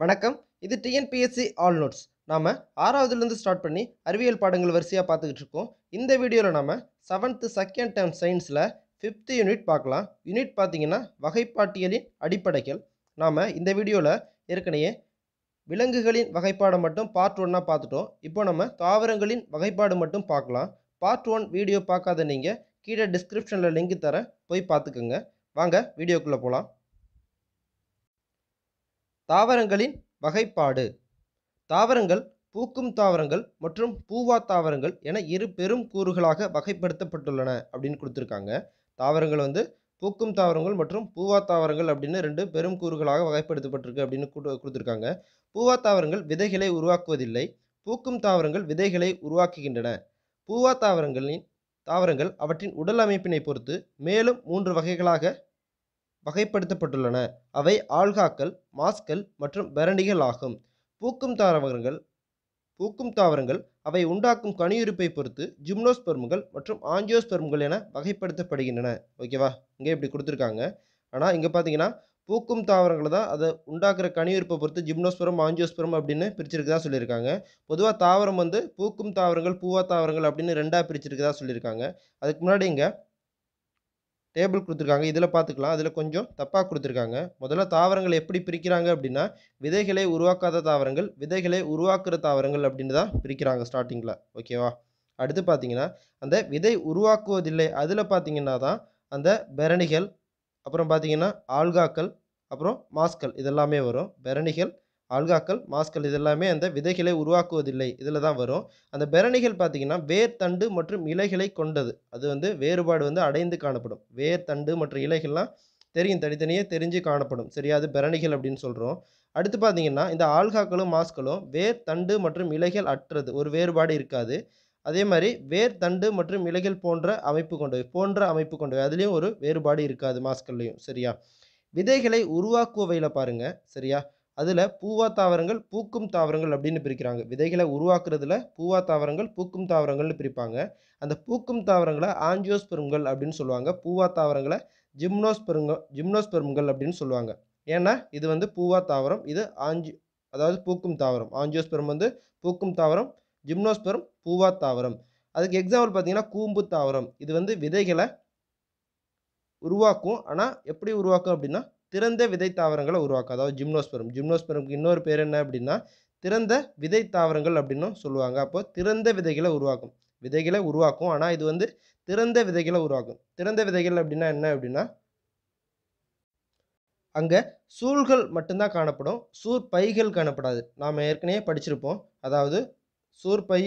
வணக்கம் இது TNPSC all notes நாம் ஆறாவதுலேருந்து ஸ்டார்ட் பண்ணி அறிவியல் பாடங்கள் வரிசையாக பார்த்துக்கிட்டு இருக்கோம் இந்த வீடியோவில் நாம் செவன்த்து செகண்ட் டேர்ம் சயின்ஸில் ஃபிஃப்த்து யூனிட் பார்க்கலாம் யூனிட் பார்த்தீங்கன்னா வகைப்பாட்டியலின் அடிப்படைகள் நாம் இந்த வீடியோவில் ஏற்கனவே விலங்குகளின் வகைப்பாடு மட்டும் பார்ட் ஒன்னாக பார்த்துட்டோம் இப்போ நம்ம தாவரங்களின் வகைப்பாடு மட்டும் பார்க்கலாம் பார்ட் ஒன் வீடியோ பார்க்காத நீங்கள் கீழே டிஸ்கிரிப்ஷனில் லிங்க் தர போய் பார்த்துக்கோங்க வாங்க வீடியோக்குள்ளே போகலாம் தாவரங்களின் வகைப்பாடு தாவரங்கள் பூக்கும் தாவரங்கள் மற்றும் பூவா தாவரங்கள் என இரு பெரும் கூறுகளாக வகைப்படுத்தப்பட்டுள்ளன அப்படின்னு கொடுத்துருக்காங்க தாவரங்கள் வந்து பூக்கும் தாவரங்கள் மற்றும் பூவா தாவரங்கள் அப்படின்னு ரெண்டு பெரும் கூறுகளாக வகைப்படுத்தப்பட்டிருக்கு அப்படின்னு கொடுத்துருக்காங்க பூவா தாவரங்கள் விதைகளை உருவாக்குவதில்லை பூக்கும் தாவரங்கள் விதைகளை உருவாக்குகின்றன பூவா தாவரங்களின் தாவரங்கள் அவற்றின் உடல் அமைப்பினை பொறுத்து மேலும் மூன்று வகைகளாக வகைப்படுத்தப்பட்டுள்ளன அவை ஆல்காக்கள் மாஸ்கள் மற்றும் பெரண்டிகள் ஆகும் பூக்கும் தாவரங்கள் பூக்கும் தாவரங்கள் அவை உண்டாக்கும் கனியுறுப்பை பொறுத்து ஜிம்னோஸ்பெர்முகள் மற்றும் ஆஞ்சியோஸ்பெர்முகள் என வகைப்படுத்தப்படுகின்றன ஓகேவா இங்கே இப்படி கொடுத்துருக்காங்க ஆனால் இங்கே பார்த்தீங்கன்னா பூக்கும் தாவரங்களை தான் அதை உண்டாக்குற கனியுறுப்பை பொறுத்து ஜிம்னோஸ்பெரம் ஆஞ்சியோஸ்பெரம் அப்படின்னு பிரிச்சிருக்கதா சொல்லியிருக்காங்க பொதுவாக தாவரம் வந்து பூக்கும் தாவரங்கள் பூவா தாவரங்கள் அப்படின்னு ரெண்டாக பிரிச்சிருக்கதா சொல்லியிருக்காங்க அதுக்கு முன்னாடி இங்கே டேபிள் கொடுத்துருக்காங்க இதில் பார்த்துக்கலாம் அதில் கொஞ்சம் தப்பாக கொடுத்துருக்காங்க முதல்ல தாவரங்கள் எப்படி பிரிக்கிறாங்க அப்படின்னா விதைகளை உருவாக்காத தாவரங்கள் விதைகளை உருவாக்குற தாவரங்கள் அப்படின்னு தான் பிரிக்கிறாங்க ஸ்டார்டிங்கில் ஓகேவா அடுத்து பார்த்தீங்கன்னா அந்த விதை உருவாக்குவதில்லை அதில் பார்த்தீங்கன்னா தான் அந்த பெரணிகள் அப்புறம் பார்த்தீங்கன்னா ஆல்காக்கள் அப்புறம் மாஸ்கள் இதெல்லாமே வரும் பெரணிகள் ஆல்காக்கள் மாஸ்கள் இதெல்லாமே அந்த விதைகளை உருவாக்குவதில்லை இதில் தான் வரும் அந்த பெரணிகள் பார்த்திங்கன்னா வேர் தண்டு மற்றும் இலைகளை கொண்டது அது வந்து வேறுபாடு வந்து அடைந்து காணப்படும் வேர் தண்டு மற்றும் இலைகள்லாம் தெரியும் தனித்தனியே தெரிஞ்சு காணப்படும் சரியா அது பெரணிகள் அப்படின்னு சொல்கிறோம் அடுத்து பார்த்தீங்கன்னா இந்த ஆல்காக்களும் மாஸ்களும் வேர் தண்டு மற்றும் இலைகள் அற்றது ஒரு வேறுபாடு இருக்காது அதே மாதிரி வேர் தண்டு மற்றும் இலைகள் போன்ற அமைப்பு கொண்டவை போன்ற அமைப்பு கொண்டவை அதுலேயும் ஒரு வேறுபாடு இருக்காது மாஸ்கள்லேயும் சரியா விதைகளை உருவாக்குவையில் பாருங்கள் சரியா அதில் பூவா தாவரங்கள் பூக்கும் தாவரங்கள் அப்படின்னு பிரிக்கிறாங்க விதைகளை உருவாக்குறதுல பூவா தாவரங்கள் பூக்கும் தாவரங்கள்னு பிரிப்பாங்க அந்த பூக்கும் தாவரங்களை ஆஞ்சியோஸ்பெரும்கள் அப்படின்னு சொல்லுவாங்க பூவா தாவரங்களை ஜிம்னோஸ்பெருங்க ஜிம்னோஸ்பெரும்கள் அப்படின்னு சொல்லுவாங்க ஏன்னா இது வந்து பூவா தாவரம் இது ஆஞ்சி அதாவது பூக்கும் தாவரம் ஆஞ்சியோஸ்பெரும் வந்து பூக்கும் தாவரம் ஜிம்னோஸ்பெரும் பூவா தாவரம் அதுக்கு எக்ஸாம்பிள் பார்த்தீங்கன்னா கூம்பு தாவரம் இது வந்து விதைகளை உருவாக்கும் ஆனால் எப்படி உருவாக்கும் அப்படின்னா திறந்த விதை தாவரங்களை உருவாக்கும் அதாவது ஜிம்னோஸ்பெரம் ஜிம்னோஸ்பெரம்க்கு இன்னொரு பேர் என்ன அப்படின்னா திறந்த விதை தாவரங்கள் அப்படின்னும் சொல்லுவாங்க அப்போ திறந்த விதைகளை உருவாக்கும் விதைகளை உருவாக்கும் ஆனால் இது வந்து திறந்த விதைகளை உருவாக்கும் திறந்த விதைகள் அப்படின்னா என்ன அப்படின்னா அங்கே சூழ்கள் மட்டும்தான் காணப்படும் சூற்பைகள் காணப்படாது நாம் ஏற்கனவே படிச்சிருப்போம் அதாவது சூற்பை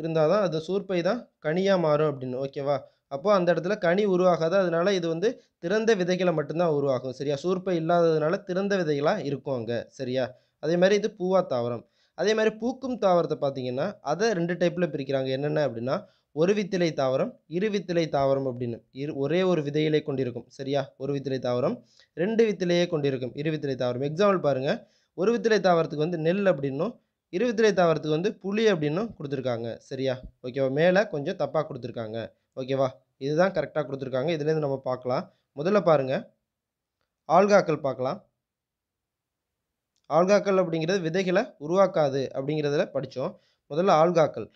இருந்தால் தான் அது சூற்பை தான் கனியாக மாறும் அப்படின்னு ஓகேவா அப்போது அந்த இடத்துல கனி உருவாகாது அதனால் இது வந்து திறந்த விதைகளை மட்டும்தான் உருவாகும் சரியா சூர்ப்பை இல்லாததுனால திறந்த விதைகளாக இருக்கும் அங்கே சரியா அதே மாதிரி இது பூவா தாவரம் அதே மாதிரி பூக்கும் தாவரத்தை பார்த்தீங்கன்னா அதை ரெண்டு டைப்பில் பிரிக்கிறாங்க என்னென்ன அப்படின்னா ஒரு வித்திலை தாவரம் இரு வித்திலை தாவரம் அப்படின்னு இரு ஒரே ஒரு விதையிலே கொண்டிருக்கும் சரியா ஒரு வித்திலை தாவரம் ரெண்டு வித்திலையே கொண்டிருக்கும் இரு வித்திலை தாவரம் எக்ஸாம்பிள் பாருங்கள் ஒரு வித்திலை தாவரத்துக்கு வந்து நெல் அப்படின்னும் இரு வித்திலை தாவரத்துக்கு வந்து புளி அப்படின்னும் கொடுத்துருக்காங்க சரியா ஓகேவா மேலே கொஞ்சம் தப்பாக கொடுத்துருக்காங்க ஓகேவா இதுதான் கரெக்டாக கொடுத்துருக்காங்க இதுலேருந்து நம்ம பார்க்கலாம் முதல்ல பாருங்கள் ஆல்காக்கள் பார்க்கலாம் ஆல்காக்கள் அப்படிங்கிறது விதைகளை உருவாக்காது அப்படிங்கிறதுல படித்தோம் முதல்ல ஆல்காக்கள்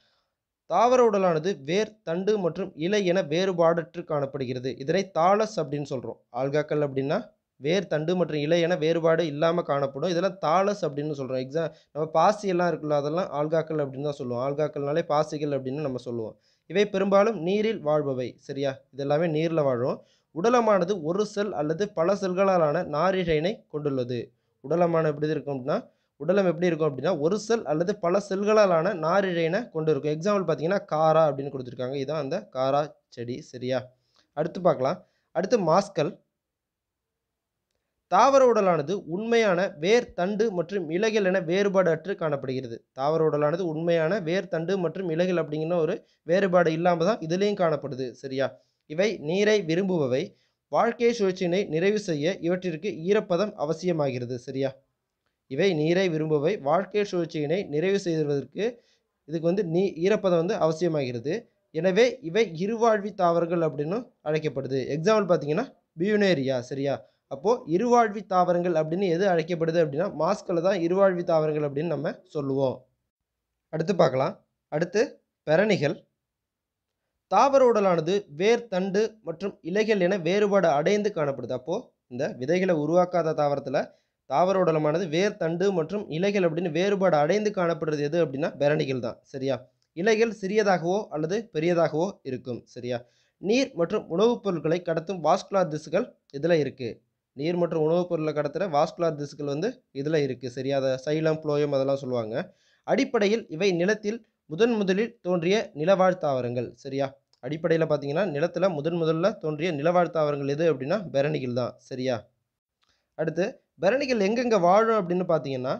தாவர உடலானது வேர் தண்டு மற்றும் இலை என வேறுபாடற்று காணப்படுகிறது இதனை தாளஸ் அப்படின்னு சொல்கிறோம் ஆல்காக்கள் அப்படின்னா வேர் தண்டு மற்றும் இலை என வேறுபாடு இல்லாமல் காணப்படும் இதெல்லாம் தாளஸ் அப்படின்னு சொல்கிறோம் எக்ஸாம் நம்ம பாசி எல்லாம் இருக்குல்ல அதெல்லாம் ஆல்காக்கள் அப்படின்னு தான் சொல்லுவோம் ஆல்காக்கள்னாலே பாசிகள் அப்படின்னு நம்ம சொல்லுவோம் இவை பெரும்பாலும் நீரில் வாழ்பவை சரியா இதெல்லாமே நீரில் வாழும் உடலமானது ஒரு செல் அல்லது பல செல்களாலான நாரிழையினை கொண்டுள்ளது உடலமான எப்படி இருக்கும் அப்படின்னா உடலம் எப்படி இருக்கும் அப்படின்னா ஒரு செல் அல்லது பல செல்களாலான நாரிழைனை கொண்டு இருக்கும் எக்ஸாம்பிள் பார்த்தீங்கன்னா காரா அப்படின்னு கொடுத்துருக்காங்க இதுதான் அந்த காரா செடி சரியா அடுத்து பார்க்கலாம் அடுத்து மாஸ்கல் தாவர உடலானது உண்மையான வேர் தண்டு மற்றும் இலைகள் என வேறுபாடு அற்று காணப்படுகிறது தாவர உடலானது உண்மையான வேர் தண்டு மற்றும் இலைகள் அப்படிங்கிற ஒரு வேறுபாடு இல்லாமல் தான் இதுலேயும் காணப்படுது சரியா இவை நீரை விரும்புபவை வாழ்க்கை சுழற்சியினை நிறைவு செய்ய இவற்றிற்கு ஈரப்பதம் அவசியமாகிறது சரியா இவை நீரை விரும்புபவை வாழ்க்கை சுழற்சியினை நிறைவு செய்வதற்கு இதுக்கு வந்து நீ ஈரப்பதம் வந்து அவசியமாகிறது எனவே இவை இருவாழ்வி தாவரங்கள் அப்படின்னு அழைக்கப்படுது எக்ஸாம்பிள் பார்த்தீங்கன்னா பியூனேரியா சரியா அப்போது இருவாழ்வி தாவரங்கள் அப்படின்னு எது அழைக்கப்படுது அப்படின்னா மாஸ்கில் தான் இருவாழ்வி தாவரங்கள் அப்படின்னு நம்ம சொல்லுவோம் அடுத்து பார்க்கலாம் அடுத்து பெரணிகள் தாவர உடலானது வேர் தண்டு மற்றும் இலைகள் என வேறுபாடு அடைந்து காணப்படுது அப்போது இந்த விதைகளை உருவாக்காத தாவரத்தில் தாவர உடலமானது வேர் தண்டு மற்றும் இலைகள் அப்படின்னு வேறுபாடு அடைந்து காணப்படுறது எது அப்படின்னா பெரணிகள் தான் சரியா இலைகள் சிறியதாகவோ அல்லது பெரியதாகவோ இருக்கும் சரியா நீர் மற்றும் உணவுப் பொருட்களை கடத்தும் வாஸ்குலார் திசுகள் இதில் இருக்குது நீர் மற்றும் உணவுப் பொருளை கடத்துகிற வாஸ்குலார் திசுக்கள் வந்து இதில் இருக்குது சரியாத சைலம் புளோயம் அதெல்லாம் சொல்லுவாங்க அடிப்படையில் இவை நிலத்தில் முதன் முதலில் தோன்றிய நிலவாழ் தாவரங்கள் சரியா அடிப்படையில் பார்த்தீங்கன்னா நிலத்தில் முதன் முதலில் தோன்றிய நிலவாழ் தாவரங்கள் எது அப்படின்னா பெரணிகள் தான் சரியா அடுத்து பெரணிகள் எங்கெங்கே வாழும் அப்படின்னு பார்த்தீங்கன்னா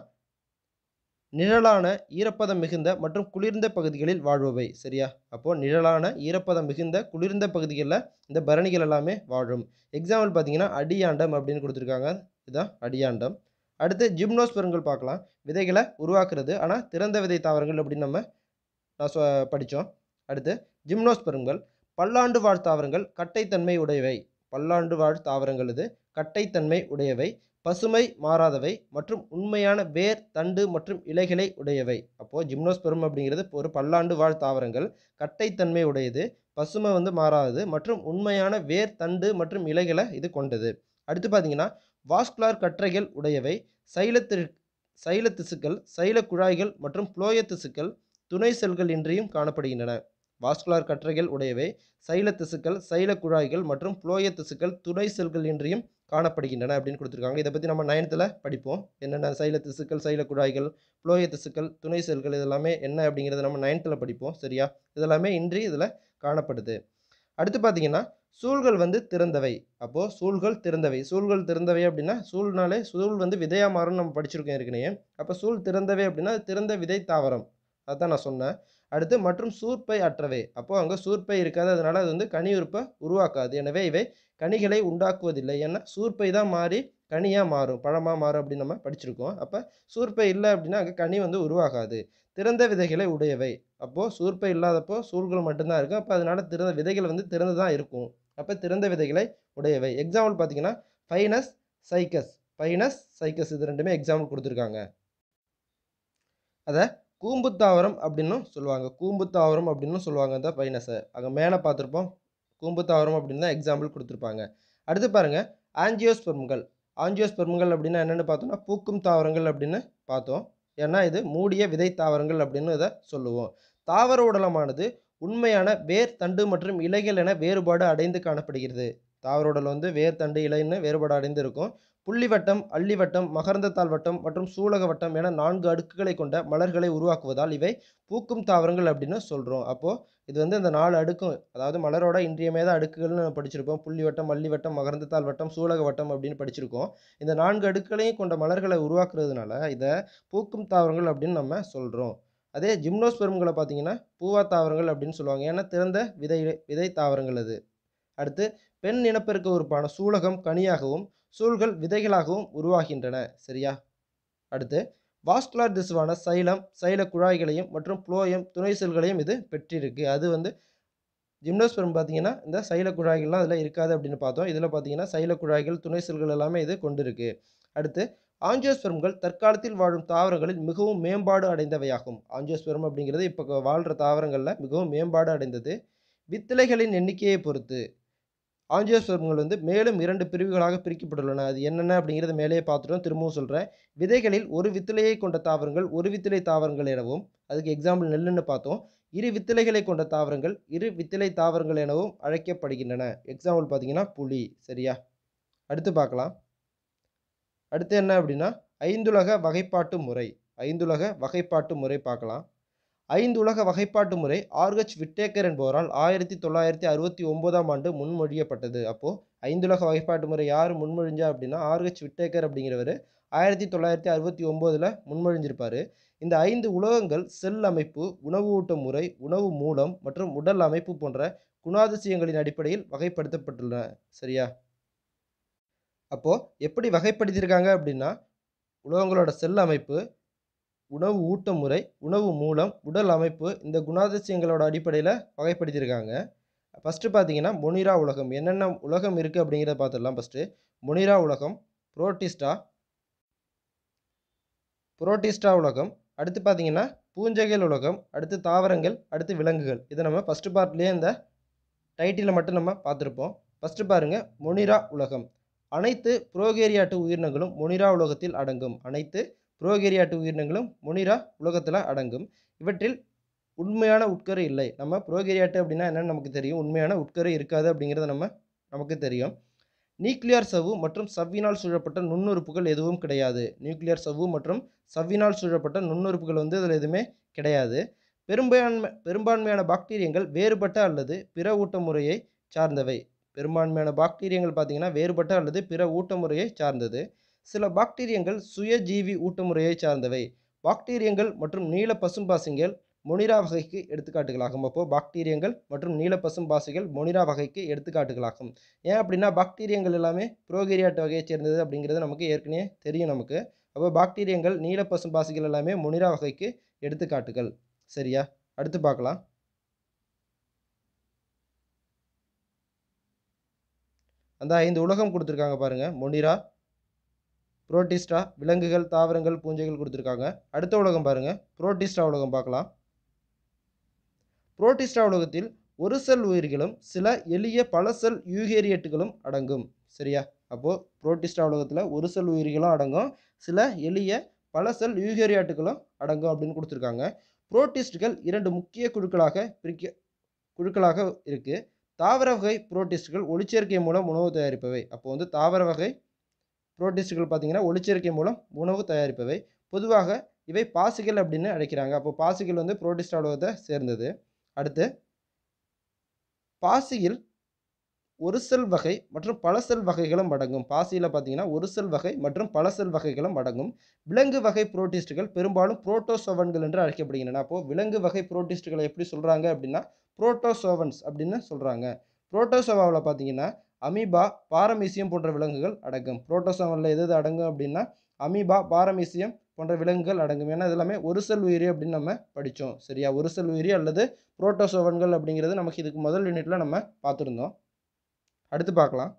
நிழலான ஈரப்பதம் மிகுந்த மற்றும் குளிர்ந்த பகுதிகளில் வாழ்பவை சரியா அப்போது நிழலான ஈரப்பதம் மிகுந்த குளிர்ந்த பகுதிகளில் இந்த பரணிகள் எல்லாமே வாழும் எக்ஸாம்பிள் பார்த்தீங்கன்னா அடியாண்டம் அப்படின்னு கொடுத்துருக்காங்க இதுதான் அடியாண்டம் அடுத்து ஜிம்னோஸ்பரங்கள் பார்க்கலாம் விதைகளை உருவாக்குறது ஆனால் திறந்த விதை தாவரங்கள் அப்படின்னு நம்ம நான் சொ படித்தோம் அடுத்து ஜிம்னோஸ்பரங்கள் பல்லாண்டு வாழ் தாவரங்கள் கட்டைத்தன்மை உடையவை பல்லாண்டு வாழ் தாவரங்கள் இது கட்டைத்தன்மை உடையவை பசுமை மாறாதவை மற்றும் உண்மையான வேர் தண்டு மற்றும் இலைகளை உடையவை அப்போது ஜிம்னோஸ்பெரும் அப்படிங்கிறது ஒரு பல்லாண்டு வாழ் தாவரங்கள் கட்டைத்தன்மை உடையது பசுமை வந்து மாறாதது மற்றும் உண்மையான வேர் தண்டு மற்றும் இலைகளை இது கொண்டது அடுத்து பார்த்தீங்கன்னா வாஸ்குலார் கற்றைகள் உடையவை சைலத்திற்கு சைல திசுக்கள் சைல குழாய்கள் மற்றும் புளோய திசுக்கள் துணை செல்கள் இன்றியும் காணப்படுகின்றன வாஸ்குலார் கற்றைகள் உடையவை சைல திசுக்கள் சைல குழாய்கள் மற்றும் ஃப்ளோய திசுக்கள் துணை செல்கள் இன்றியும் காணப்படுகின்றன அப்படின்னு கொடுத்துருக்காங்க இதை பற்றி நம்ம நயனத்தில் படிப்போம் என்னென்ன சைல திசுக்கள் சைல குழாய்கள் புளோய திசுக்கள் துணை செல்கள் இதெல்லாமே என்ன அப்படிங்கிறத நம்ம நயனத்தில் படிப்போம் சரியா இதெல்லாமே இன்றி இதில் காணப்படுது அடுத்து பார்த்தீங்கன்னா சூழ்கள் வந்து திறந்தவை அப்போது சூழ்கள் திறந்தவை சூழ்கள் திறந்தவை அப்படின்னா சூழ்நாளே சூழ் வந்து விதையாக மாறும்னு நம்ம படிச்சிருக்கோம் ஏற்கனவே அப்போ சூழ் திறந்தவை அப்படின்னா திறந்த விதை தாவரம் அதுதான் நான் சொன்னேன் அடுத்து மற்றும் சூர்ப்பை அற்றவை அப்போது அங்கே சூர்ப்பை இருக்காது அதனால் அது வந்து கனி உறுப்பை உருவாக்காது எனவே இவை கனிகளை உண்டாக்குவதில்லை ஏன்னா சூர்ப்பை தான் மாறி கனியாக மாறும் பழமாக மாறும் அப்படின்னு நம்ம படிச்சிருக்கோம் அப்போ சூர்ப்பை இல்லை அப்படின்னா அங்கே கனி வந்து உருவாகாது திறந்த விதைகளை உடையவை அப்போது சூர்ப்பை இல்லாதப்போ சூழ்கள் மட்டும்தான் இருக்கும் அப்போ அதனால திறந்த விதைகள் வந்து திறந்து தான் இருக்கும் அப்போ திறந்த விதைகளை உடையவை எக்ஸாம்பிள் பார்த்தீங்கன்னா ஃபைனஸ் சைக்கஸ் ஃபைனஸ் சைக்கஸ் இது ரெண்டுமே எக்ஸாம்பிள் கொடுத்துருக்காங்க அதை கூம்பு தாவரம் அப்படின்னும் சொல்லுவாங்க கூம்பு தாவரம் அப்படின்னும் சொல்லுவாங்க இந்த பைனஸை அங்கே மேலே பார்த்துருப்போம் கூம்பு தாவரம் அப்படின்னு தான் எக்ஸாம்பிள் கொடுத்துருப்பாங்க அடுத்து பாருங்கள் ஆஞ்சியோஸ்பெர்ம்கள் ஆஞ்சியோஸ்பெர்ம்கள் அப்படின்னா என்னென்னு பார்த்தோம்னா பூக்கும் தாவரங்கள் அப்படின்னு பார்த்தோம் ஏன்னா இது மூடிய விதை தாவரங்கள் அப்படின்னு இதை சொல்லுவோம் தாவர உடலமானது உண்மையான வேர் தண்டு மற்றும் இலைகள் என வேறுபாடு அடைந்து காணப்படுகிறது தாவர உடல் வந்து வேர் தண்டு இலைன்னு வேறுபாடு அடைந்து இருக்கும் புள்ளிவட்டம் அள்ளிவட்டம் மகரந்தத்தாள் வட்டம் மற்றும் சூலக வட்டம் என நான்கு அடுக்குகளை கொண்ட மலர்களை உருவாக்குவதால் இவை பூக்கும் தாவரங்கள் அப்படின்னு சொல்கிறோம் அப்போது இது வந்து இந்த நாலு அடுக்கும் அதாவது மலரோட இன்றியமேத அடுக்குகள்னு நம்ம படிச்சிருப்போம் புள்ளிவட்டம் மல்லிவட்டம் மகரந்தத்தாள் வட்டம் சூலக வட்டம் அப்படின்னு படிச்சிருக்கோம் இந்த நான்கு அடுக்குகளையும் கொண்ட மலர்களை உருவாக்குறதுனால இதை பூக்கும் தாவரங்கள் அப்படின்னு நம்ம சொல்கிறோம் அதே ஜிம்னோஸ்பெர்ம்களை பார்த்தீங்கன்னா பூவா தாவரங்கள் அப்படின்னு சொல்லுவாங்க ஏன்னா திறந்த விதை விதை தாவரங்கள் அது அடுத்து பெண் இனப்பெருக்க உறுப்பான சூலகம் கனியாகவும் சூழ்கள் விதைகளாகவும் உருவாகின்றன சரியா அடுத்து வாஸ்குலார் திசுவான சைலம் சைல குழாய்களையும் மற்றும் புளோயம் துணை செல்களையும் இது பெற்றிருக்கு அது வந்து ஜிம்னோஸ்பெரம் பார்த்தீங்கன்னா இந்த சைல குழாய்கள்லாம் அதில் இருக்காது அப்படின்னு பார்த்தோம் இதில் பார்த்தீங்கன்னா சைல குழாய்கள் துணை செல்கள் எல்லாமே இது கொண்டிருக்கு அடுத்து ஆஞ்சியோஸ்பெர்ம்கள் தற்காலத்தில் வாழும் தாவரங்களில் மிகவும் மேம்பாடு அடைந்தவையாகும் ஆஞ்சியோஸ்பெர்ம் அப்படிங்கிறது இப்போ வாழ்கிற தாவரங்களில் மிகவும் மேம்பாடு அடைந்தது வித்திலைகளின் எண்ணிக்கையை பொறுத்து ஆஞ்சியோஸ்பர்ம்கள் வந்து மேலும் இரண்டு பிரிவுகளாக பிரிக்கப்பட்டுள்ளன அது என்னென்ன அப்படிங்கிறத மேலேயே பார்த்துட்டோம் திரும்பவும் சொல்கிறேன் விதைகளில் ஒரு வித்திலையை கொண்ட தாவரங்கள் ஒரு வித்திலை தாவரங்கள் எனவும் அதுக்கு எக்ஸாம்பிள் நெல்லுன்னு பார்த்தோம் இரு வித்திலைகளை கொண்ட தாவரங்கள் இரு வித்திலை தாவரங்கள் எனவும் அழைக்கப்படுகின்றன எக்ஸாம்பிள் பார்த்தீங்கன்னா புலி சரியா அடுத்து பார்க்கலாம் அடுத்து என்ன அப்படின்னா ஐந்துலக வகைப்பாட்டு முறை ஐந்துலக வகைப்பாட்டு முறை பார்க்கலாம் ஐந்து உலக வகைப்பாட்டு முறை ஆர்கச் விட்டேக்கர் என்பவரால் ஆயிரத்தி தொள்ளாயிரத்தி அறுபத்தி ஒன்பதாம் ஆண்டு முன்மொழியப்பட்டது அப்போது ஐந்துலக வகைப்பாட்டு முறை யார் முன்மொழிஞ்சா அப்படின்னா ஆர்கச் விட்டேக்கர் அப்படிங்கிறவர் ஆயிரத்தி தொள்ளாயிரத்தி அறுபத்தி ஒம்போதில் முன்மொழிஞ்சிருப்பார் இந்த ஐந்து உலகங்கள் செல் அமைப்பு உணவு ஊட்ட முறை உணவு மூலம் மற்றும் உடல் அமைப்பு போன்ற குணாதிசயங்களின் அடிப்படையில் வகைப்படுத்தப்பட்டுள்ளன சரியா அப்போது எப்படி வகைப்படுத்தியிருக்காங்க அப்படின்னா உலகங்களோட செல் அமைப்பு உணவு ஊட்ட முறை உணவு மூலம் உடல் அமைப்பு இந்த குணாதிசயங்களோட அடிப்படையில் வகைப்படுத்தியிருக்காங்க ஃபஸ்ட்டு பார்த்தீங்கன்னா மொனிரா உலகம் என்னென்ன உலகம் இருக்குது அப்படிங்கிறத பார்த்துடலாம் ஃபஸ்ட்டு மொனிரா உலகம் புரோட்டிஸ்டா புரோட்டிஸ்டா உலகம் அடுத்து பார்த்தீங்கன்னா பூஞ்சைகள் உலகம் அடுத்து தாவரங்கள் அடுத்து விலங்குகள் இதை நம்ம ஃபஸ்ட்டு பார்ட்லேயே இந்த டைட்டிலை மட்டும் நம்ம பார்த்துருப்போம் ஃபஸ்ட்டு பாருங்கள் மொனிரா உலகம் அனைத்து புரோகேரியாட்டு உயிரினங்களும் மொனிரா உலகத்தில் அடங்கும் அனைத்து புரோகேரியாட்டு உயிரினங்களும் முனிரா உலகத்தில் அடங்கும் இவற்றில் உண்மையான உட்கரு இல்லை நம்ம புரோகேரியாட்டு அப்படின்னா என்னென்னு நமக்கு தெரியும் உண்மையான உட்கரு இருக்காது அப்படிங்கிறத நம்ம நமக்கு தெரியும் நியூக்ளியர் சவ்வு மற்றும் சவ்வினால் சூழப்பட்ட நுண்ணுறுப்புகள் எதுவும் கிடையாது நியூக்ளியர் சவ்வு மற்றும் சவ்வினால் சூழப்பட்ட நுண்ணுறுப்புகள் வந்து அதில் எதுவுமே கிடையாது பெரும்பான்மை பெரும்பான்மையான பாக்டீரியங்கள் வேறுபட்ட அல்லது பிற ஊட்ட முறையை சார்ந்தவை பெரும்பான்மையான பாக்டீரியங்கள் பார்த்திங்கன்னா வேறுபட்ட அல்லது பிற ஊட்ட முறையை சார்ந்தது சில பாக்டீரியங்கள் சுயஜீவி முறையை சார்ந்தவை பாக்டீரியங்கள் மற்றும் நீல பசும்பாசிகள் மொனிரா வகைக்கு எடுத்துக்காட்டுகளாகும் அப்போது பாக்டீரியங்கள் மற்றும் நீல பசும்பாசிகள் மொனிரா வகைக்கு எடுத்துக்காட்டுகளாகும் ஏன் அப்படின்னா பாக்டீரியங்கள் எல்லாமே புரோகிரியாட் வகையை சேர்ந்தது அப்படிங்கிறது நமக்கு ஏற்கனவே தெரியும் நமக்கு அப்போ பாக்டீரியங்கள் நீல பசும்பாசிகள் எல்லாமே மொனிரா வகைக்கு எடுத்துக்காட்டுகள் சரியா அடுத்து பார்க்கலாம் அந்த ஐந்து உலகம் கொடுத்துருக்காங்க பாருங்கள் மொனிரா புரோட்டிஸ்டா விலங்குகள் தாவரங்கள் பூஞ்சைகள் கொடுத்துருக்காங்க அடுத்த உலகம் பாருங்கள் புரோட்டிஸ்டா உலகம் பார்க்கலாம் புரோட்டிஸ்டா உலகத்தில் ஒரு செல் உயிர்களும் சில எளிய பல செல் யூகேரியட்டுகளும் அடங்கும் சரியா அப்போது புரோட்டிஸ்டா உலகத்தில் ஒரு செல் உயிர்களும் அடங்கும் சில எளிய பல செல் யூகேரியாட்டுகளும் அடங்கும் அப்படின்னு கொடுத்துருக்காங்க புரோட்டிஸ்டுகள் இரண்டு முக்கிய குழுக்களாக பிரிக்க குழுக்களாக இருக்குது தாவர வகை புரோட்டிஸ்டுகள் ஒளிச்சேர்க்கை மூலம் உணவு தயாரிப்பவை அப்போது வந்து தாவர வகை புரோட்டிஸ்டுகள் பார்த்திங்கன்னா ஒளிச்சேர்க்கை மூலம் உணவு தயாரிப்பவை பொதுவாக இவை பாசிகள் அப்படின்னு அழைக்கிறாங்க அப்போ பாசிகள் வந்து புரோட்டிஸ்ட் தான் சேர்ந்தது அடுத்து பாசியில் ஒரு செல் வகை மற்றும் பல செல் வகைகளும் அடங்கும் பாசியில் பார்த்தீங்கன்னா ஒரு செல் வகை மற்றும் பல செல் வகைகளும் அடங்கும் விலங்கு வகை புரோட்டிஸ்டுகள் பெரும்பாலும் புரோட்டோசோவன்கள் என்று அழைக்கப்படுகின்றன அப்போது விலங்கு வகை புரோட்டிஸ்டுகளை எப்படி சொல்கிறாங்க அப்படின்னா புரோட்டோசோவன்ஸ் அப்படின்னு சொல்கிறாங்க புரோட்டோசோவாவில் பார்த்தீங்கன்னா அமீபா பாரமீசியம் போன்ற விலங்குகள் அடங்கும் புரோட்டோசோமில் எது எது அடங்கும் அப்படின்னா அமீபா பாரமீசியம் போன்ற விலங்குகள் அடங்கும் ஏன்னா இதெல்லாமே ஒரு செல் உயிரி அப்படின்னு நம்ம படித்தோம் சரியா ஒரு செல் உயிரி அல்லது புரோட்டோசோவன்கள் அப்படிங்கிறது நமக்கு இதுக்கு முதல் யூனிட்டில் நம்ம பார்த்துருந்தோம் அடுத்து பார்க்கலாம்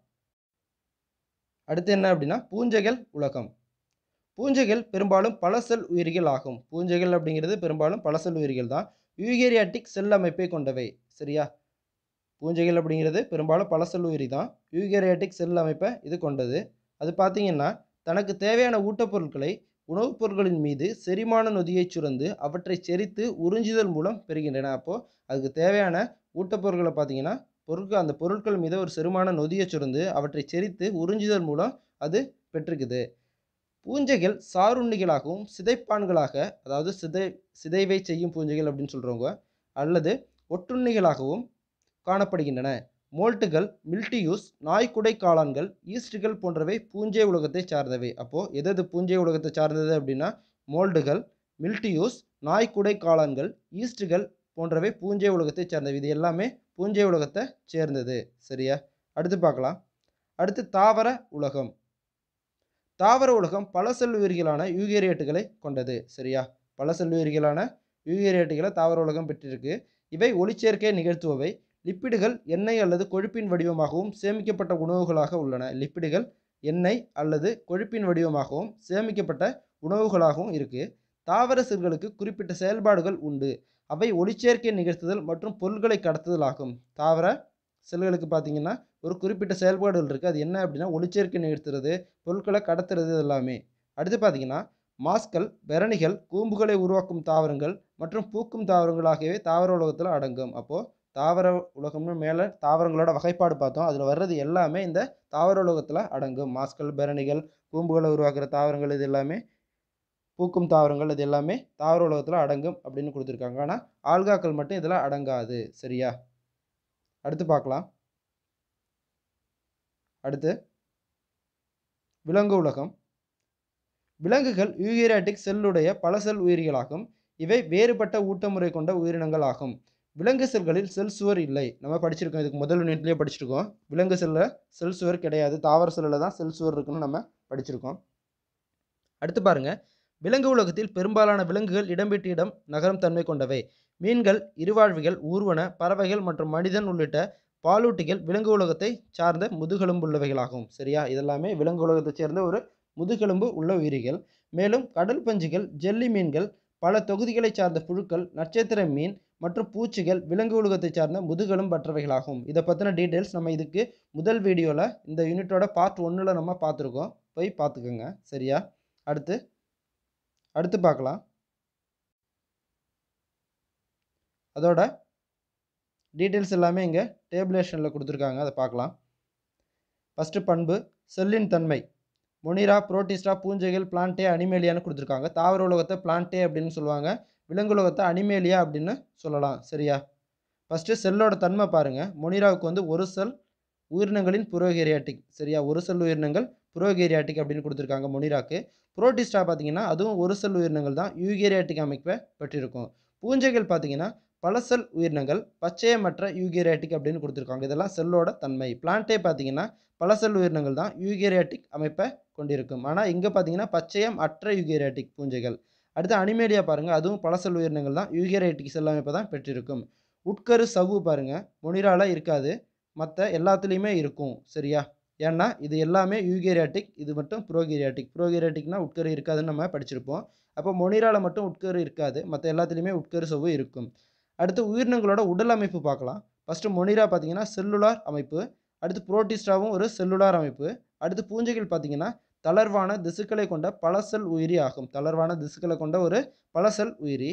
அடுத்து என்ன அப்படின்னா பூஞ்சைகள் உலகம் பூஞ்சைகள் பெரும்பாலும் பல செல் உயிரிகள் ஆகும் பூஞ்சைகள் அப்படிங்கிறது பெரும்பாலும் பல செல் உயிரிகள் தான் யூகேரியாட்டிக் செல் அமைப்பை கொண்டவை சரியா பூஞ்சைகள் அப்படிங்கிறது பெரும்பாலும் பழசல்லுயிரி தான் யூகேரியாட்டிக் செல் அமைப்பை இது கொண்டது அது பார்த்திங்கன்னா தனக்கு தேவையான ஊட்டப்பொருட்களை உணவுப் பொருட்களின் மீது செரிமான நொதியை சுரந்து அவற்றை செரித்து உறிஞ்சுதல் மூலம் பெறுகின்றன அப்போது அதுக்கு தேவையான ஊட்டப்பொருட்களை பார்த்திங்கன்னா பொருட்கள் அந்த பொருட்கள் மீது ஒரு செரிமான நொதியை சுரந்து அவற்றை செரித்து உறிஞ்சுதல் மூலம் அது பெற்றுக்குது பூஞ்சைகள் சாருண்ணிகளாகவும் சிதைப்பான்களாக அதாவது சிதை சிதைவை செய்யும் பூஞ்சைகள் அப்படின்னு சொல்கிறவங்க அல்லது ஒட்டுண்ணிகளாகவும் காணப்படுகின்றன மோல்ட்டுகள் மில்டியூஸ் நாய்க்குடை காளான்கள் ஈஸ்டுகள் போன்றவை பூஞ்சை உலகத்தை சார்ந்தவை அப்போது எது எது பூஞ்சை உலகத்தை சார்ந்தது அப்படின்னா மோல்டுகள் மில்டியூஸ் நாய்க்குடை காளான்கள் ஈஸ்டுகள் போன்றவை பூஞ்சை உலகத்தை சார்ந்தவை இது எல்லாமே பூஞ்சை உலகத்தை சேர்ந்தது சரியா அடுத்து பார்க்கலாம் அடுத்து தாவர உலகம் தாவர உலகம் பல செல்லுயிர்களான யூகேரியேட்டுகளை கொண்டது சரியா பல செல்லுயிர்களான யூகேரியேட்டுகளை தாவர உலகம் பெற்றிருக்கு இவை ஒளிச்சேர்க்கை நிகழ்த்துவவை லிப்பிடுகள் எண்ணெய் அல்லது கொழுப்பின் வடிவமாகவும் சேமிக்கப்பட்ட உணவுகளாக உள்ளன லிப்பிடுகள் எண்ணெய் அல்லது கொழுப்பின் வடிவமாகவும் சேமிக்கப்பட்ட உணவுகளாகவும் இருக்குது தாவர செல்களுக்கு குறிப்பிட்ட செயல்பாடுகள் உண்டு அவை ஒளிச்சேர்க்கை நிகழ்த்துதல் மற்றும் பொருட்களை கடத்துதல் ஆகும் தாவர செல்களுக்கு பார்த்தீங்கன்னா ஒரு குறிப்பிட்ட செயல்பாடுகள் இருக்குது அது என்ன அப்படின்னா ஒளிச்சேர்க்கை நிகழ்த்துறது பொருட்களை கடத்துறது எல்லாமே அடுத்து பார்த்தீங்கன்னா மாஸ்கள் வெரணிகள் கூம்புகளை உருவாக்கும் தாவரங்கள் மற்றும் பூக்கும் தாவரங்கள் ஆகியவை தாவர உலகத்தில் அடங்கும் அப்போது தாவர உலகம்னு மேலே தாவரங்களோட வகைப்பாடு பார்த்தோம் அதில் வர்றது எல்லாமே இந்த தாவர உலகத்தில் அடங்கும் மாஸ்கள் பேரணிகள் கூம்புகளை உருவாக்குற தாவரங்கள் இது எல்லாமே பூக்கும் தாவரங்கள் இது எல்லாமே தாவர உலகத்தில் அடங்கும் அப்படின்னு கொடுத்துருக்காங்க ஆனால் ஆல்காக்கள் மட்டும் இதில் அடங்காது சரியா அடுத்து பார்க்கலாம் அடுத்து விலங்கு உலகம் விலங்குகள் யூகேரியாட்டிக் செல்லுடைய பல செல் உயிரிகளாகும் இவை வேறுபட்ட ஊட்டமுறை கொண்ட உயிரினங்கள் ஆகும் விலங்கு செல்களில் செல் சுவர் இல்லை நம்ம படிச்சிருக்கோம் இதுக்கு முதல் யூனிட்லேயே படிச்சிருக்கோம் விலங்கு செல்லில் செல் சுவர் கிடையாது தாவர செல்லில் தான் செல் சுவர் இருக்குன்னு நம்ம படிச்சிருக்கோம் அடுத்து பாருங்கள் விலங்கு உலகத்தில் பெரும்பாலான விலங்குகள் இடம்பெற்ற இடம் நகரம் தன்மை கொண்டவை மீன்கள் இருவாழ்விகள் ஊர்வன பறவைகள் மற்றும் மனிதன் உள்ளிட்ட பாலூட்டிகள் விலங்கு உலகத்தை சார்ந்த முதுகெலும்பு உள்ளவைகளாகும் சரியா இதெல்லாமே விலங்கு உலகத்தை சேர்ந்த ஒரு முதுகெலும்பு உள்ள உயிரிகள் மேலும் கடல் பஞ்சுகள் ஜெல்லி மீன்கள் பல தொகுதிகளை சார்ந்த புழுக்கள் நட்சத்திர மீன் மற்றும் பூச்சிகள் விலங்கு உலகத்தை சார்ந்த முதுகலும் பற்றவைகளாகும் இதை பற்றின டீட்டெயில்ஸ் நம்ம இதுக்கு முதல் வீடியோவில் இந்த யூனிட்டோட பார்ட் ஒன்றில் நம்ம பார்த்துருக்கோம் போய் பார்த்துக்கோங்க சரியா அடுத்து அடுத்து பார்க்கலாம் அதோட டீட்டெயில்ஸ் எல்லாமே இங்கே டேபுலேஷனில் கொடுத்துருக்காங்க அதை பார்க்கலாம் ஃபஸ்ட்டு பண்பு செல்லின் தன்மை மொனிரா புரோட்டிஸ்டா பூஞ்சைகள் பிளான்டே அனிமேலியான்னு கொடுத்துருக்காங்க தாவர உலகத்தை பிளான்டே அப்படின்னு சொல்லுவாங்க விலங்குலகத்தை அனிமேலியா அப்படின்னு சொல்லலாம் சரியா ஃபஸ்ட்டு செல்லோட தன்மை பாருங்கள் மொனிராவுக்கு வந்து ஒரு செல் உயிரினங்களின் புரோகேரியாட்டிக் சரியா ஒரு செல் உயிரினங்கள் புரோகேரியாட்டிக் அப்படின்னு கொடுத்துருக்காங்க மொனிராக்கு புரோட்டிஸ்டா பார்த்தீங்கன்னா அதுவும் ஒரு செல் உயிரினங்கள் தான் யூகேரியாட்டிக் அமைப்பை பெற்றிருக்கும் பூஞ்சைகள் பார்த்தீங்கன்னா பல செல் உயிரினங்கள் பச்சையமற்ற யூகேரியாட்டிக் அப்படின்னு கொடுத்துருக்காங்க இதெல்லாம் செல்லோட தன்மை பிளான்ட்டே பார்த்தீங்கன்னா பல செல் உயிரினங்கள் தான் யூகேரியாட்டிக் அமைப்பை கொண்டிருக்கும் ஆனால் இங்கே பார்த்தீங்கன்னா பச்சையம் அற்ற யூகேரியாட்டிக் பூஞ்சைகள் அடுத்து அனிமேடியா பாருங்கள் அதுவும் பழசல் உயிரினங்கள் தான் யூகேரைட்டிக்ஸ் எல்லாமே இப்போ தான் பெற்றிருக்கும் உட்கரு சவு பாருங்கள் மொனிரால இருக்காது மற்ற எல்லாத்துலேயுமே இருக்கும் சரியா ஏன்னா இது எல்லாமே யூகேரியாட்டிக் இது மட்டும் ப்ரோகேரியாட்டிக் ப்ரோகேரியாட்டிக்னா உட்கரு இருக்காதுன்னு நம்ம படிச்சிருப்போம் அப்போ மொனிரால மட்டும் உட்கரு இருக்காது மற்ற எல்லாத்துலேயுமே உட்கரு சவு இருக்கும் அடுத்து உயிரினங்களோட உடல் அமைப்பு பார்க்கலாம் ஃபஸ்ட்டு மொனிரா பார்த்தீங்கன்னா செல்லுலார் அமைப்பு அடுத்து புரோட்டிஸ்டாவும் ஒரு செல்லுலார் அமைப்பு அடுத்து பூஞ்சைகள் பார்த்தீங்கன்னா தளர்வான திசுக்களை கொண்ட பலசல் உயிரி ஆகும் தளர்வான திசுக்களை கொண்ட ஒரு பலசல் உயிரி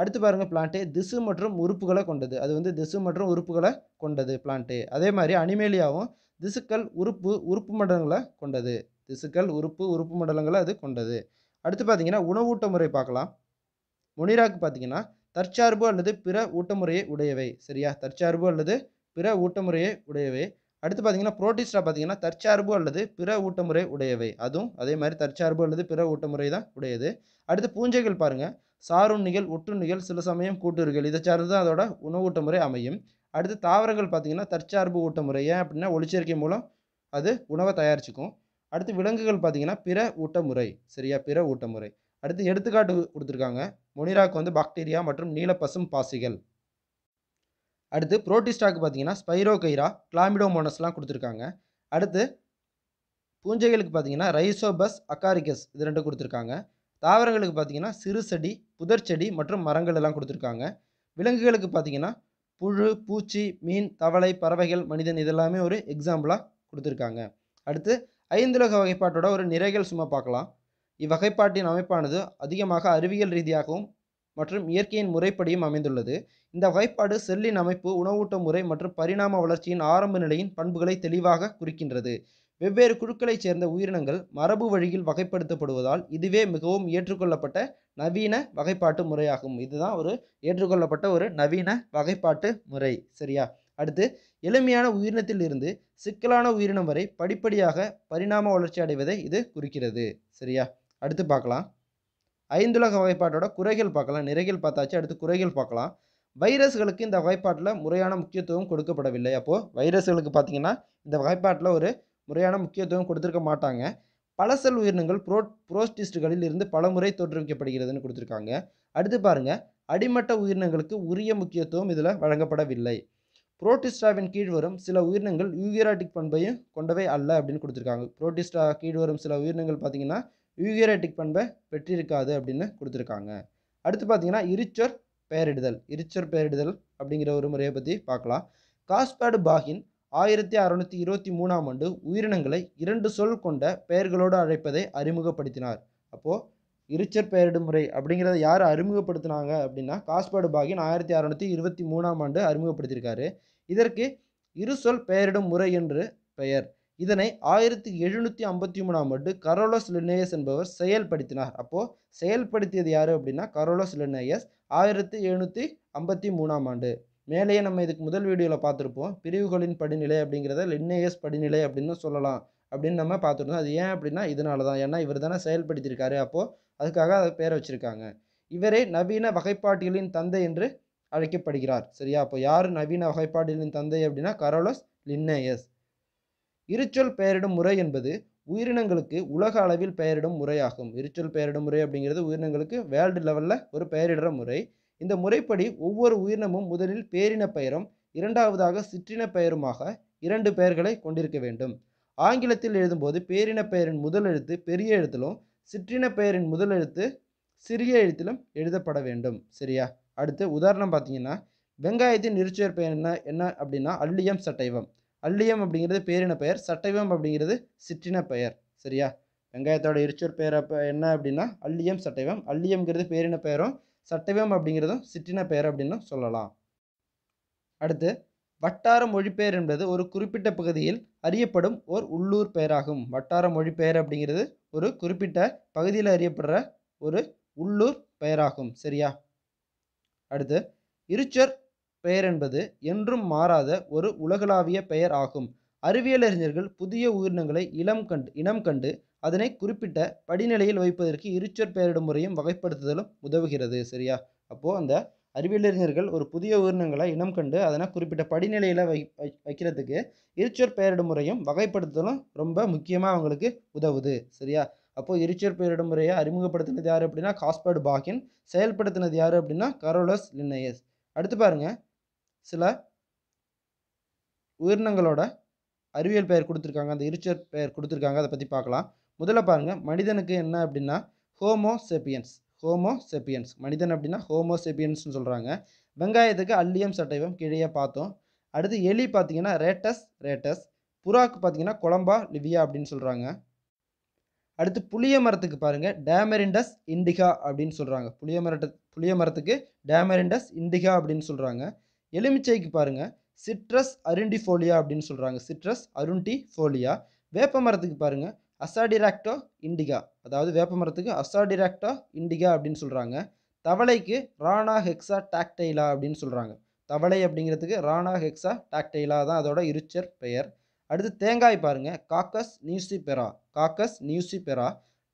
அடுத்து பாருங்கள் பிளான்ட்டு திசு மற்றும் உறுப்புகளை கொண்டது அது வந்து திசு மற்றும் உறுப்புகளை கொண்டது பிளான்ட்டு அதே மாதிரி அனிமேலியாவும் திசுக்கள் உறுப்பு உறுப்பு மண்டலங்களை கொண்டது திசுக்கள் உறுப்பு உறுப்பு மண்டலங்களை அது கொண்டது அடுத்து பார்த்தீங்கன்னா உணவூட்ட முறை பார்க்கலாம் முனிராக்கு பார்த்தீங்கன்னா தற்சார்பு அல்லது பிற முறையை உடையவை சரியா தற்சார்பு அல்லது பிற ஊட்டமுறையை உடையவை அடுத்து பார்த்தீங்கன்னா புரோட்டிஸ்டா பார்த்தீங்கன்னா தற்சார்பு அல்லது பிற ஊட்டமுறை உடையவை அதுவும் அதே மாதிரி தற்சார்பு அல்லது பிற ஊட்டமுறை தான் உடையது அடுத்து பூஞ்சைகள் பாருங்கள் சாருண்ணிகள் ஒட்டுண்ணிகள் சில சமயம் கூட்டுறிகள் இதை சார்ந்து தான் அதோட உணவு ஊட்டமுறை அமையும் அடுத்து தாவரங்கள் பார்த்தீங்கன்னா தற்சார்பு ஊட்டமுறை ஏன் அப்படின்னா ஒளிச்சேர்க்கை மூலம் அது உணவை தயாரிச்சுக்கும் அடுத்து விலங்குகள் பார்த்தீங்கன்னா பிற ஊட்டமுறை சரியா பிற ஊட்டமுறை அடுத்து எடுத்துக்காட்டு கொடுத்துருக்காங்க முனிராக்கு வந்து பாக்டீரியா மற்றும் நீலப்பசும் பாசிகள் அடுத்து புரோட்டிஸ்டாக்கு பார்த்தீங்கன்னா ஸ்பைரோகைரா மோனஸ்லாம் கொடுத்துருக்காங்க அடுத்து பூஞ்சைகளுக்கு பார்த்தீங்கன்னா ரைசோபஸ் அக்காரிக்கஸ் இது ரெண்டும் கொடுத்துருக்காங்க தாவரங்களுக்கு பார்த்தீங்கன்னா சிறு செடி புதர்ச்செடி மற்றும் மரங்கள் எல்லாம் கொடுத்துருக்காங்க விலங்குகளுக்கு பார்த்தீங்கன்னா புழு பூச்சி மீன் தவளை பறவைகள் மனிதன் இதெல்லாமே ஒரு எக்ஸாம்பிளாக கொடுத்துருக்காங்க அடுத்து ஐந்துலக வகைப்பாட்டோட ஒரு நிறைகள் சும்மா பார்க்கலாம் இவ்வகைப்பாட்டின் அமைப்பானது அதிகமாக அறிவியல் ரீதியாகவும் மற்றும் இயற்கையின் முறைப்படியும் அமைந்துள்ளது இந்த வகைப்பாடு செல்லின் அமைப்பு உணவூட்ட முறை மற்றும் பரிணாம வளர்ச்சியின் ஆரம்ப நிலையின் பண்புகளை தெளிவாக குறிக்கின்றது வெவ்வேறு குழுக்களைச் சேர்ந்த உயிரினங்கள் மரபு வழியில் வகைப்படுத்தப்படுவதால் இதுவே மிகவும் ஏற்றுக்கொள்ளப்பட்ட நவீன வகைப்பாட்டு முறையாகும் இதுதான் ஒரு ஏற்றுக்கொள்ளப்பட்ட ஒரு நவீன வகைப்பாட்டு முறை சரியா அடுத்து எளிமையான உயிரினத்தில் இருந்து சிக்கலான உயிரினம் வரை படிப்படியாக பரிணாம வளர்ச்சி அடைவதை இது குறிக்கிறது சரியா அடுத்து பார்க்கலாம் ஐந்துலக வகைப்பாட்டோட குறைகள் பார்க்கலாம் நிறைகள் பார்த்தாச்சு அடுத்து குறைகள் பார்க்கலாம் வைரஸ்களுக்கு இந்த வகைப்பாட்டில் முறையான முக்கியத்துவம் கொடுக்கப்படவில்லை அப்போது வைரஸ்களுக்கு பார்த்திங்கன்னா இந்த வகைப்பாட்டில் ஒரு முறையான முக்கியத்துவம் கொடுத்துருக்க மாட்டாங்க பலசல் உயிரினங்கள் புரோ புரோஸ்டிஸ்டுகளில் இருந்து பலமுறை தோற்றுவிக்கப்படுகிறதுன்னு கொடுத்துருக்காங்க அடுத்து பாருங்கள் அடிமட்ட உயிரினங்களுக்கு உரிய முக்கியத்துவம் இதில் வழங்கப்படவில்லை புரோட்டிஸ்டாவின் கீழ் வரும் சில உயிரினங்கள் யூகியராட்டிக் பண்பையும் கொண்டவை அல்ல அப்படின்னு கொடுத்துருக்காங்க புரோட்டிஸ்டா கீழ் வரும் சில உயிரினங்கள் பார்த்திங்கன்னா யூகியரேட்டிக் பண்பை பெற்றிருக்காது அப்படின்னு கொடுத்துருக்காங்க அடுத்து பார்த்தீங்கன்னா இருச்சொர் பெயரிடுதல் இருச்சொர் பெயரிடுதல் அப்படிங்கிற ஒரு முறையை பற்றி பார்க்கலாம் காஸ்பேடு பாகின் ஆயிரத்தி அறுநூற்றி இருபத்தி மூணாம் ஆண்டு உயிரினங்களை இரண்டு சொல் கொண்ட பெயர்களோடு அழைப்பதை அறிமுகப்படுத்தினார் அப்போது இருச்சர் பெயரிடும் முறை அப்படிங்கிறத யார் அறிமுகப்படுத்தினாங்க அப்படின்னா காஸ்பாடு பாகின் ஆயிரத்தி அறுநூற்றி இருபத்தி மூணாம் ஆண்டு அறிமுகப்படுத்தியிருக்காரு இதற்கு இரு சொல் பெயரிடும் முறை என்று பெயர் இதனை ஆயிரத்தி எழுநூற்றி ஐம்பத்தி மூணாம் ஆண்டு கரோலோஸ் லினேயஸ் என்பவர் செயல்படுத்தினார் அப்போது செயல்படுத்தியது யார் அப்படின்னா கரோலோஸ் லினேயஸ் ஆயிரத்தி எழுநூற்றி ஐம்பத்தி மூணாம் ஆண்டு மேலேயே நம்ம இதுக்கு முதல் வீடியோவில் பார்த்துருப்போம் பிரிவுகளின் படிநிலை அப்படிங்கிறத லின்னேயஸ் படிநிலை அப்படின்னு சொல்லலாம் அப்படின்னு நம்ம பார்த்துருந்தோம் அது ஏன் அப்படின்னா இதனால தான் ஏன்னா இவர் தானே செயல்படுத்தியிருக்காரு அப்போது அதுக்காக அதை பேரை வச்சுருக்காங்க இவரே நவீன வகைப்பாட்டிகளின் தந்தை என்று அழைக்கப்படுகிறார் சரியா அப்போ யார் நவீன வகைப்பாட்டிகளின் தந்தை அப்படின்னா கரோலஸ் லின்னேயஸ் இருச்சொல் பெயரிடும் முறை என்பது உயிரினங்களுக்கு உலக அளவில் பெயரிடும் முறையாகும் இருச்சொல் பெயரிடும் முறை அப்படிங்கிறது உயிரினங்களுக்கு வேர்ல்டு லெவலில் ஒரு பெயரிடுற முறை இந்த முறைப்படி ஒவ்வொரு உயிரினமும் முதலில் பேரின பெயரும் இரண்டாவதாக சிற்றின பெயருமாக இரண்டு பெயர்களை கொண்டிருக்க வேண்டும் ஆங்கிலத்தில் எழுதும்போது பேரின பெயரின் முதல் எழுத்து பெரிய எழுத்திலும் சிற்றின பெயரின் முதல் எழுத்து சிறிய எழுத்திலும் எழுதப்பட வேண்டும் சரியா அடுத்து உதாரணம் பார்த்தீங்கன்னா வெங்காயத்தின் இருச்சொற் பெயர் என்ன என்ன அப்படின்னா அல்லியம் சட்டைவம் அள்ளியம் அப்படிங்கிறது பேரின பெயர் சட்டைவம் அப்படிங்கிறது சிற்றின பெயர் சரியா வெங்காயத்தோட இருச்சூர் பெயர் அப்போ என்ன அப்படின்னா அள்ளியம் சட்டைவம் அள்ளியம்ங்கிறது பேரின பெயரும் சட்டைவம் அப்படிங்கிறதும் சிற்றின பெயர் அப்படின்னு சொல்லலாம் அடுத்து வட்டார மொழிபெயர் என்பது ஒரு குறிப்பிட்ட பகுதியில் அறியப்படும் ஓர் உள்ளூர் பெயராகும் வட்டார மொழிபெயர் அப்படிங்கிறது ஒரு குறிப்பிட்ட பகுதியில் அறியப்படுற ஒரு உள்ளூர் பெயராகும் சரியா அடுத்து இருச்சர் பெயர் என்பது என்றும் மாறாத ஒரு உலகளாவிய பெயர் ஆகும் அறிவியலறிஞர்கள் புதிய உயிரினங்களை இளம் கண்டு இனம் கண்டு அதனை குறிப்பிட்ட படிநிலையில் வைப்பதற்கு இருச்சொற் பெயரிடும் முறையும் வகைப்படுத்துதலும் உதவுகிறது சரியா அப்போது அந்த அறிவியலறிஞர்கள் ஒரு புதிய உயிரினங்களை இனம் கண்டு அதனை குறிப்பிட்ட படிநிலையில் வை வைக்கிறதுக்கு இருச்சொற் பெயரிடும் முறையும் வகைப்படுத்துதலும் ரொம்ப முக்கியமாக அவங்களுக்கு உதவுது சரியா அப்போது இருச்சொற் பெயரிடும் முறையை அறிமுகப்படுத்தினது யார் அப்படின்னா காஸ்பர்டு பாகின் செயல்படுத்தினது யார் அப்படின்னா கரோலஸ் லின்னயஸ் அடுத்து பாருங்கள் சில உயிரினங்களோட அறிவியல் பெயர் கொடுத்துருக்காங்க அந்த இருச்சர் பெயர் கொடுத்துருக்காங்க அதை பற்றி பார்க்கலாம் முதல்ல பாருங்கள் மனிதனுக்கு என்ன அப்படின்னா ஹோமோ செப்பியன்ஸ் ஹோமோ செப்பியன்ஸ் மனிதன் அப்படின்னா ஹோமோ செப்பியன்ஸ்னு சொல்கிறாங்க வெங்காயத்துக்கு அல்லியம் சட்டைவம் கீழே பார்த்தோம் அடுத்து எலி பார்த்தீங்கன்னா ரேட்டஸ் ரேட்டஸ் புறாக்கு பார்த்தீங்கன்னா கொலம்பா லிவியா அப்படின்னு சொல்கிறாங்க அடுத்து புளிய மரத்துக்கு பாருங்கள் டேமரிண்டஸ் இண்டிகா அப்படின்னு சொல்கிறாங்க புளிய மரத்து புளிய மரத்துக்கு டேமரிண்டஸ் இண்டிகா அப்படின்னு சொல்கிறாங்க எலுமிச்சைக்கு பாருங்கள் சிட்ரஸ் அருண்டிஃபோலியா அப்படின்னு சொல்கிறாங்க சிட்ரஸ் அருண்டி ஃபோலியா வேப்ப மரத்துக்கு பாருங்க அசாடிராக்டோ இண்டிகா அதாவது வேப்ப மரத்துக்கு அசாடிராக்டோ இண்டிகா அப்படின்னு சொல்கிறாங்க தவளைக்கு ராணா ஹெக்ஸா டாக்டைலா அப்படின்னு சொல்கிறாங்க தவளை அப்படிங்கிறதுக்கு ராணா ஹெக்ஸா டாக்டைலா தான் அதோட இருச்சர் பெயர் அடுத்து தேங்காய் பாருங்கள் காக்கஸ் பெரா காக்கஸ் பெரா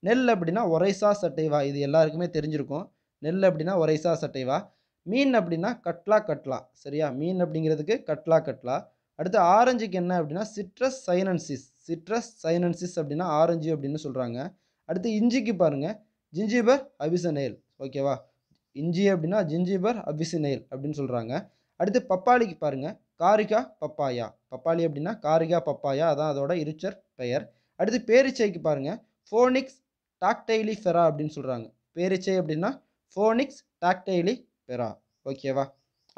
நெல் அப்படின்னா ஒரைசா சட்டைவா இது எல்லாருக்குமே தெரிஞ்சிருக்கும் நெல் அப்படின்னா ஒரைசா சட்டைவா மீன் அப்படின்னா கட்லா கட்லா சரியா மீன் அப்படிங்கிறதுக்கு கட்லா கட்லா அடுத்து ஆரஞ்சுக்கு என்ன அப்படின்னா சிட்ரஸ் சைனன்சிஸ் சிட்ரஸ் சைனன்சிஸ் அப்படின்னா ஆரஞ்சு அப்படின்னு சொல்கிறாங்க அடுத்து இஞ்சிக்கு பாருங்கள் ஜிஞ்சிபர் அபிசனேல் ஓகேவா இஞ்சி அப்படின்னா ஜிஞ்சிபர் அபிசனேல் அப்படின்னு சொல்கிறாங்க அடுத்து பப்பாளிக்கு பாருங்கள் காரிகா பப்பாயா பப்பாளி அப்படின்னா காரிகா பப்பாயா அதான் அதோட இருச்சர் பெயர் அடுத்து பேரிச்சைக்கு பாருங்கள் ஃபோனிக்ஸ் டாக்டைலி ஃபெரா அப்படின்னு சொல்கிறாங்க பேரிச்சை அப்படின்னா ஃபோனிக்ஸ் டாக்டைலி பெறான் ஓகேவா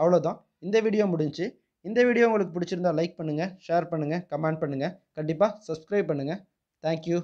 அவ்வளோதான் இந்த வீடியோ முடிஞ்சு இந்த வீடியோ உங்களுக்கு பிடிச்சிருந்தா லைக் பண்ணுங்கள் ஷேர் பண்ணுங்கள் கமெண்ட் பண்ணுங்கள் கண்டிப்பாக சப்ஸ்கிரைப் பண்ணுங்கள் தேங்க்யூ